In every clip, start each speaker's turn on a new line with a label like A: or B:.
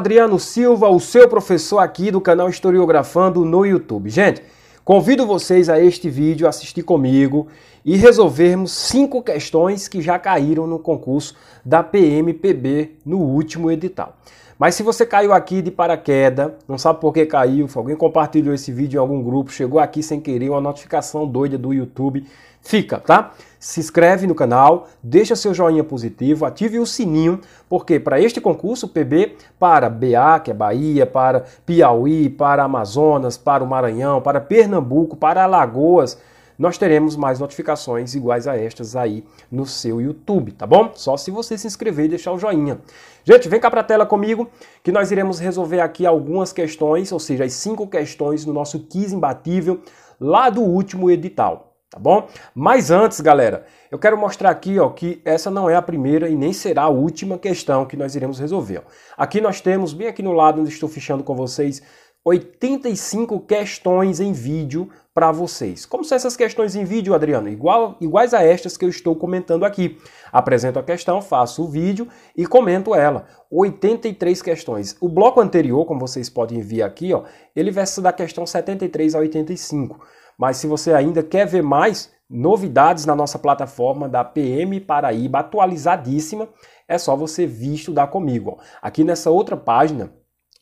A: Adriano Silva, o seu professor aqui do canal Historiografando no YouTube. Gente, convido vocês a este vídeo, assistir comigo e resolvermos cinco questões que já caíram no concurso da PMPB no último edital. Mas se você caiu aqui de paraquedas, não sabe por que caiu, alguém compartilhou esse vídeo em algum grupo, chegou aqui sem querer, uma notificação doida do YouTube, fica, tá? Se inscreve no canal, deixa seu joinha positivo, ative o sininho, porque para este concurso PB, para BA, que é Bahia, para Piauí, para Amazonas, para o Maranhão, para Pernambuco, para Alagoas, nós teremos mais notificações iguais a estas aí no seu YouTube, tá bom? Só se você se inscrever e deixar o joinha. Gente, vem cá para a tela comigo que nós iremos resolver aqui algumas questões, ou seja, as cinco questões no nosso quiz imbatível lá do último edital tá bom? Mas antes, galera, eu quero mostrar aqui ó, que essa não é a primeira e nem será a última questão que nós iremos resolver. Ó. Aqui nós temos, bem aqui no lado onde estou fechando com vocês, 85 questões em vídeo para vocês. Como são essas questões em vídeo, Adriano? Igual, iguais a estas que eu estou comentando aqui. Apresento a questão, faço o vídeo e comento ela. 83 questões. O bloco anterior, como vocês podem ver aqui, ó, ele versa da questão 73 a 85. Mas se você ainda quer ver mais novidades na nossa plataforma da PM Paraíba atualizadíssima, é só você estudar comigo. Ó. Aqui nessa outra página,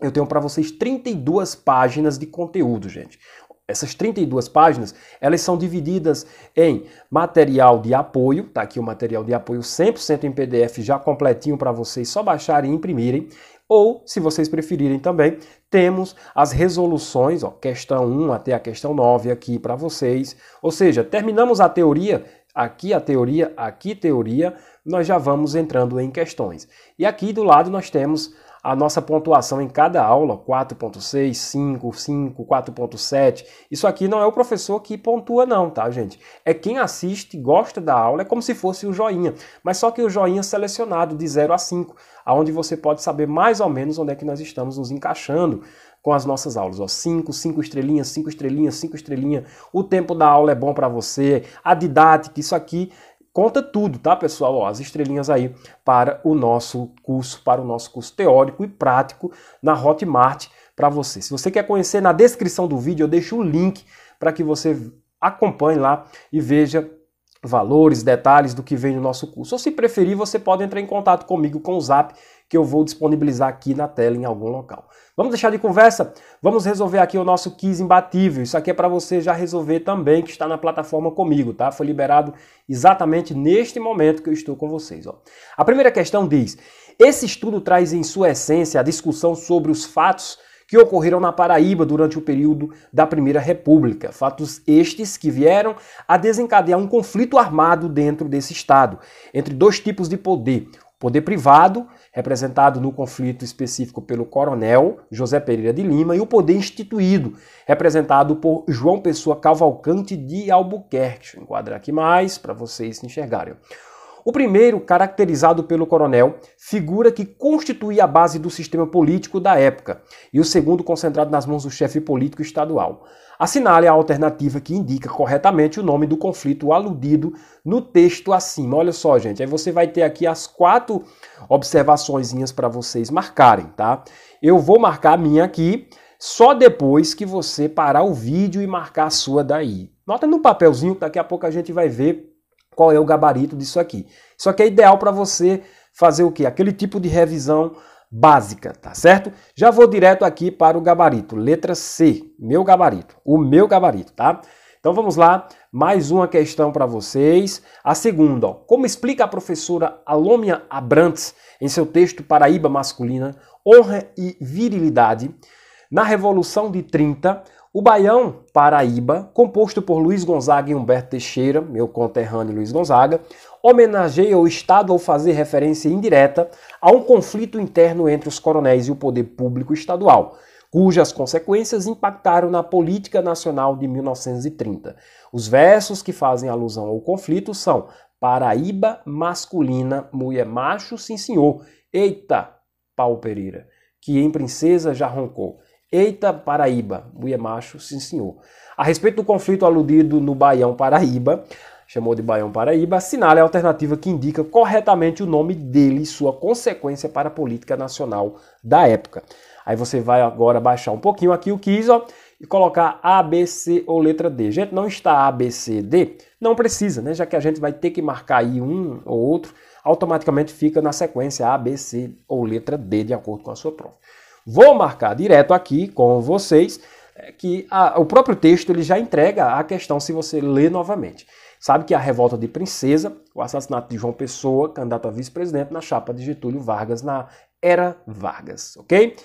A: eu tenho para vocês 32 páginas de conteúdo, gente. Essas 32 páginas, elas são divididas em material de apoio, tá aqui o material de apoio 100% em PDF já completinho para vocês só baixarem e imprimirem, ou, se vocês preferirem também, temos as resoluções, ó, questão 1 até a questão 9 aqui para vocês. Ou seja, terminamos a teoria, aqui a teoria, aqui teoria, nós já vamos entrando em questões. E aqui do lado nós temos a nossa pontuação em cada aula, 4.6, 5, 5, 4.7. Isso aqui não é o professor que pontua não, tá, gente? É quem assiste, gosta da aula, é como se fosse o joinha, mas só que o joinha selecionado de 0 a 5, aonde você pode saber mais ou menos onde é que nós estamos nos encaixando com as nossas aulas. Ó, cinco, cinco estrelinhas, cinco estrelinhas, cinco estrelinhas. O tempo da aula é bom para você, a didática, isso aqui Conta tudo, tá, pessoal? Ó, as estrelinhas aí para o nosso curso, para o nosso curso teórico e prático na Hotmart para você. Se você quer conhecer, na descrição do vídeo eu deixo o link para que você acompanhe lá e veja valores, detalhes do que vem no nosso curso. Ou se preferir, você pode entrar em contato comigo com o Zap que eu vou disponibilizar aqui na tela em algum local. Vamos deixar de conversa? Vamos resolver aqui o nosso quiz imbatível. Isso aqui é para você já resolver também que está na plataforma comigo, tá? Foi liberado exatamente neste momento que eu estou com vocês, ó. A primeira questão diz: Esse estudo traz em sua essência a discussão sobre os fatos que ocorreram na Paraíba durante o período da Primeira República. Fatos estes que vieram a desencadear um conflito armado dentro desse Estado, entre dois tipos de poder. O poder privado, representado no conflito específico pelo coronel José Pereira de Lima, e o poder instituído, representado por João Pessoa Cavalcante de Albuquerque. Deixa eu enquadrar aqui mais para vocês se enxergarem. O primeiro, caracterizado pelo coronel, figura que constituía a base do sistema político da época, e o segundo, concentrado nas mãos do chefe político estadual. Assinale a alternativa que indica corretamente o nome do conflito aludido no texto acima. Olha só, gente, aí você vai ter aqui as quatro observaçõezinhas para vocês marcarem, tá? Eu vou marcar a minha aqui só depois que você parar o vídeo e marcar a sua daí. Nota no papelzinho, daqui a pouco a gente vai ver qual é o gabarito disso aqui. Isso aqui é ideal para você fazer o quê? Aquele tipo de revisão básica, tá certo? Já vou direto aqui para o gabarito, letra C, meu gabarito, o meu gabarito, tá? Então vamos lá, mais uma questão para vocês. A segunda, ó, como explica a professora Alômia Abrantes em seu texto Paraíba Masculina, Honra e Virilidade, na Revolução de 30, o Baião Paraíba, composto por Luiz Gonzaga e Humberto Teixeira, meu conterrâneo Luiz Gonzaga, homenageia o Estado ao fazer referência indireta a um conflito interno entre os coronéis e o poder público estadual, cujas consequências impactaram na política nacional de 1930. Os versos que fazem alusão ao conflito são Paraíba masculina, mulher macho, sim senhor, eita, pau Pereira, que em princesa já roncou. Eita Paraíba, Buiamacho, sim senhor. A respeito do conflito aludido no Baião Paraíba, chamou de Baião Paraíba, assinale a alternativa que indica corretamente o nome dele e sua consequência para a política nacional da época. Aí você vai agora baixar um pouquinho aqui o quiz, ó, e colocar A, B, C ou letra D. Gente, não está A, B, C, D? Não precisa, né? Já que a gente vai ter que marcar aí um ou outro, automaticamente fica na sequência A, B, C ou letra D, de acordo com a sua prova. Vou marcar direto aqui com vocês é, que a, o próprio texto ele já entrega a questão se você ler novamente. Sabe que a revolta de Princesa, o assassinato de João Pessoa, candidato a vice-presidente na chapa de Getúlio Vargas na era Vargas, ok?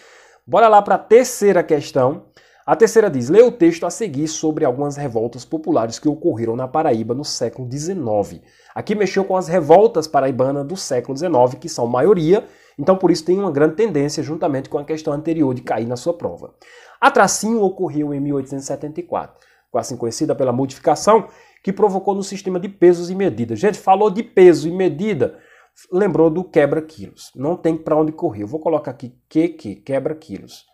A: Bora lá para a terceira questão. A terceira diz: leia o texto a seguir sobre algumas revoltas populares que ocorreram na Paraíba no século XIX. Aqui mexeu com as revoltas paraibanas do século XIX, que são maioria, então, por isso, tem uma grande tendência, juntamente com a questão anterior, de cair na sua prova. A tracinho ocorreu em 1874, assim conhecida pela modificação, que provocou no sistema de pesos e medidas. Gente, falou de peso e medida, lembrou do quebra-quilos. Não tem para onde correr. Eu vou colocar aqui que quebra-quilos.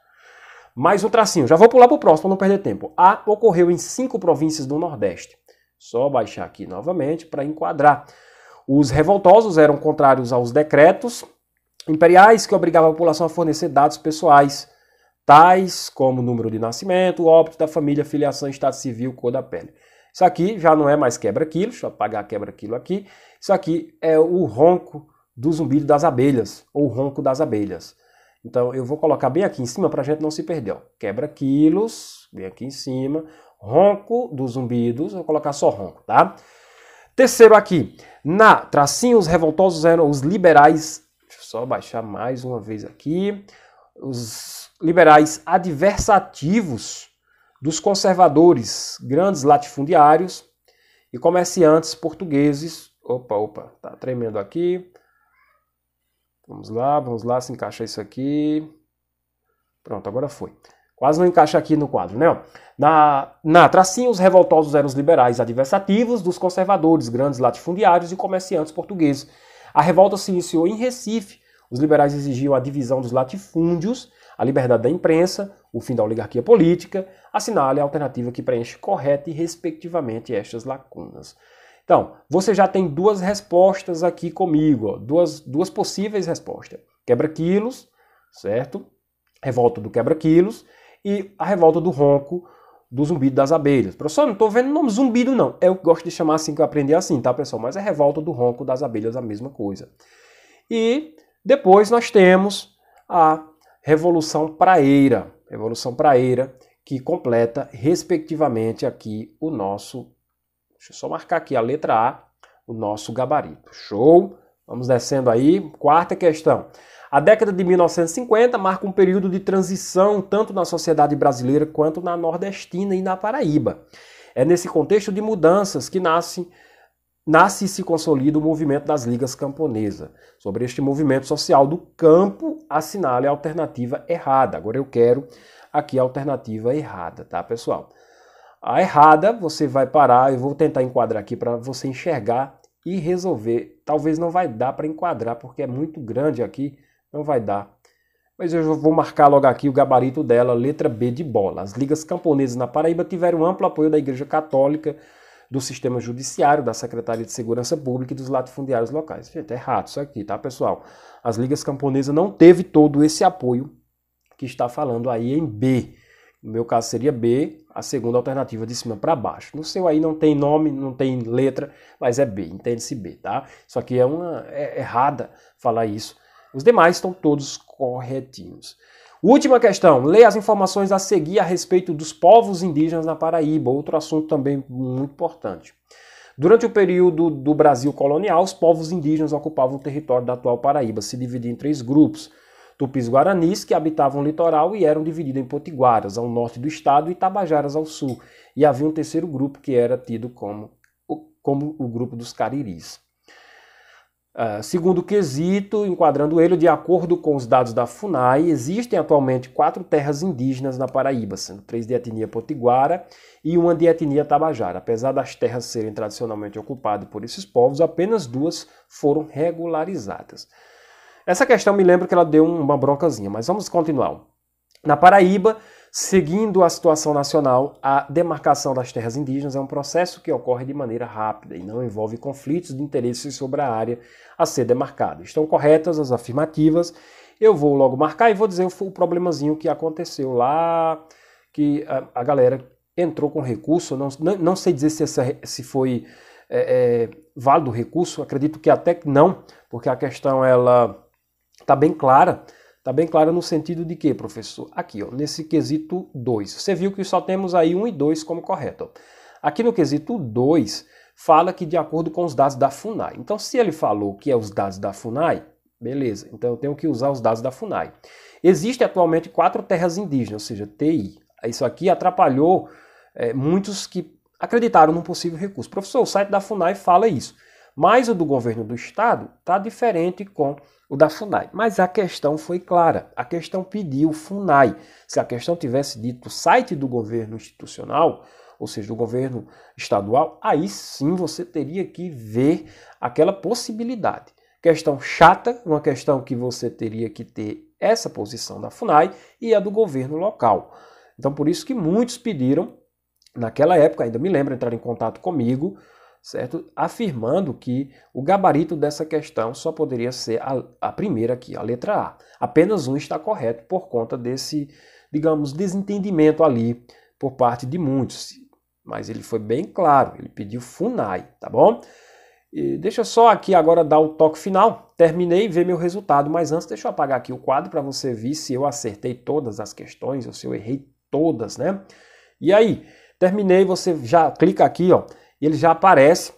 A: Mais um tracinho. Já vou pular para o próximo para não perder tempo. A ocorreu em cinco províncias do Nordeste. Só baixar aqui novamente para enquadrar. Os revoltosos eram contrários aos decretos imperiais que obrigavam a população a fornecer dados pessoais, tais como número de nascimento, óbito da família, filiação, estado civil, cor da pele. Isso aqui já não é mais quebra-quilo, deixa eu apagar quebra-quilo aqui. Isso aqui é o ronco do zumbido das abelhas, ou ronco das abelhas. Então eu vou colocar bem aqui em cima para a gente não se perder. Quebra-quilos, bem aqui em cima. Ronco dos zumbidos, vou colocar só ronco, tá? Terceiro aqui, na os revoltosos eram os liberais Deixa eu só baixar mais uma vez aqui. Os liberais adversativos dos conservadores, grandes latifundiários e comerciantes portugueses. Opa, opa, tá tremendo aqui. Vamos lá, vamos lá, se encaixa isso aqui. Pronto, agora foi. Quase não encaixa aqui no quadro, né? Na, na tracinha, os revoltosos eram os liberais adversativos dos conservadores, grandes latifundiários e comerciantes portugueses. A revolta se iniciou em Recife. Os liberais exigiam a divisão dos latifúndios, a liberdade da imprensa, o fim da oligarquia política. Assinale a alternativa que preenche correta e respectivamente estas lacunas. Então, você já tem duas respostas aqui comigo, ó, duas, duas possíveis respostas. Quebra-quilos, certo? Revolta do quebra-quilos e a revolta do ronco do zumbido das abelhas. Professor, não estou vendo o nome zumbido, não. Eu gosto de chamar assim que eu aprendi assim, tá, pessoal? Mas é revolta do ronco das abelhas a mesma coisa. E depois nós temos a Revolução Praeira. Revolução Praeira, que completa, respectivamente, aqui o nosso. Deixa eu só marcar aqui a letra A, o nosso gabarito. Show? Vamos descendo aí. Quarta questão. A década de 1950 marca um período de transição tanto na sociedade brasileira quanto na nordestina e na Paraíba. É nesse contexto de mudanças que nasce nasce e se consolida o movimento das ligas camponesas. Sobre este movimento social do campo, assinale a alternativa errada. Agora eu quero aqui a alternativa errada, tá, pessoal? A errada, você vai parar, eu vou tentar enquadrar aqui para você enxergar e resolver. Talvez não vai dar para enquadrar porque é muito grande aqui não vai dar. Mas eu vou marcar logo aqui o gabarito dela, letra B de bola. As ligas camponesas na Paraíba tiveram amplo apoio da Igreja Católica, do sistema judiciário, da Secretaria de Segurança Pública e dos latifundiários locais. Gente, é errado isso aqui, tá, pessoal? As ligas camponesas não teve todo esse apoio que está falando aí em B. No meu caso seria B, a segunda alternativa de cima para baixo. No seu aí não tem nome, não tem letra, mas é B, entende-se B, tá? Isso aqui é uma é errada falar isso os demais estão todos corretinhos. Última questão, leia as informações a seguir a respeito dos povos indígenas na Paraíba, outro assunto também muito importante. Durante o período do Brasil colonial, os povos indígenas ocupavam o território da atual Paraíba, se dividindo em três grupos. Tupis-guaranis, que habitavam o litoral e eram divididos em potiguaras, ao norte do estado, e tabajaras ao sul. E havia um terceiro grupo que era tido como, como o grupo dos cariris. Ah, segundo segundo quesito, enquadrando ele, de acordo com os dados da FUNAI, existem atualmente quatro terras indígenas na Paraíba, sendo três de etnia potiguara e uma de etnia tabajara. Apesar das terras serem tradicionalmente ocupadas por esses povos, apenas duas foram regularizadas. Essa questão me lembra que ela deu uma broncazinha, mas vamos continuar. Na Paraíba, Seguindo a situação nacional, a demarcação das terras indígenas é um processo que ocorre de maneira rápida e não envolve conflitos de interesses sobre a área a ser demarcada. Estão corretas as afirmativas. Eu vou logo marcar e vou dizer o problemazinho que aconteceu lá, que a, a galera entrou com recurso. Não, não sei dizer se, essa, se foi é, é, válido o recurso, acredito que até que não, porque a questão ela está bem clara Está bem claro no sentido de que, professor? Aqui, ó, nesse quesito 2. Você viu que só temos aí 1 um e 2 como correto. Aqui no quesito 2, fala que de acordo com os dados da FUNAI. Então, se ele falou que é os dados da FUNAI, beleza, então eu tenho que usar os dados da FUNAI. Existem atualmente quatro terras indígenas, ou seja, TI. Isso aqui atrapalhou é, muitos que acreditaram num possível recurso. Professor, o site da FUNAI fala isso. Mas o do governo do estado está diferente com o da FUNAI. Mas a questão foi clara. A questão pediu FUNAI. Se a questão tivesse dito site do governo institucional, ou seja, do governo estadual, aí sim você teria que ver aquela possibilidade. Questão chata, uma questão que você teria que ter essa posição da FUNAI e a do governo local. Então, por isso que muitos pediram, naquela época, ainda me lembro, entrar em contato comigo certo? Afirmando que o gabarito dessa questão só poderia ser a, a primeira aqui, a letra A. Apenas um está correto por conta desse, digamos, desentendimento ali por parte de muitos. Mas ele foi bem claro, ele pediu FUNAI, tá bom? E deixa só aqui agora dar o toque final. Terminei ver meu resultado, mas antes deixa eu apagar aqui o quadro para você ver se eu acertei todas as questões ou se eu errei todas, né? E aí, terminei, você já clica aqui, ó, e ele já aparece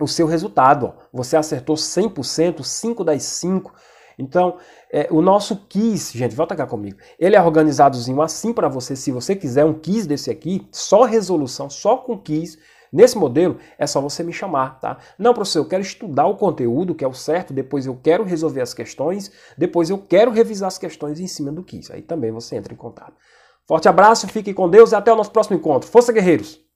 A: o seu resultado. Ó. Você acertou 100%, 5 das 5. Então, é, o nosso quiz, gente, volta cá comigo. Ele é organizadozinho assim para você, se você quiser um quiz desse aqui, só resolução, só com quiz. Nesse modelo, é só você me chamar, tá? Não, professor, eu quero estudar o conteúdo, que é o certo, depois eu quero resolver as questões, depois eu quero revisar as questões em cima do quiz. Aí também você entra em contato. Forte abraço, fique com Deus e até o nosso próximo encontro. Força, guerreiros!